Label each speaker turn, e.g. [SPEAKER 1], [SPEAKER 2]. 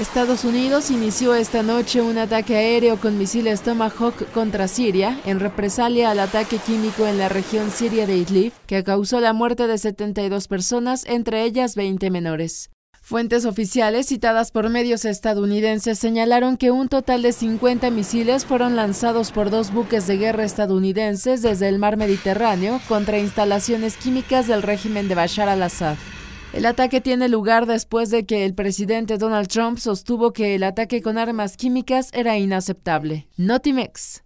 [SPEAKER 1] Estados Unidos inició esta noche un ataque aéreo con misiles Tomahawk contra Siria en represalia al ataque químico en la región siria de Idlib, que causó la muerte de 72 personas, entre ellas 20 menores. Fuentes oficiales citadas por medios estadounidenses señalaron que un total de 50 misiles fueron lanzados por dos buques de guerra estadounidenses desde el mar Mediterráneo contra instalaciones químicas del régimen de Bashar al-Assad. El ataque tiene lugar después de que el presidente Donald Trump sostuvo que el ataque con armas químicas era inaceptable. Notimex.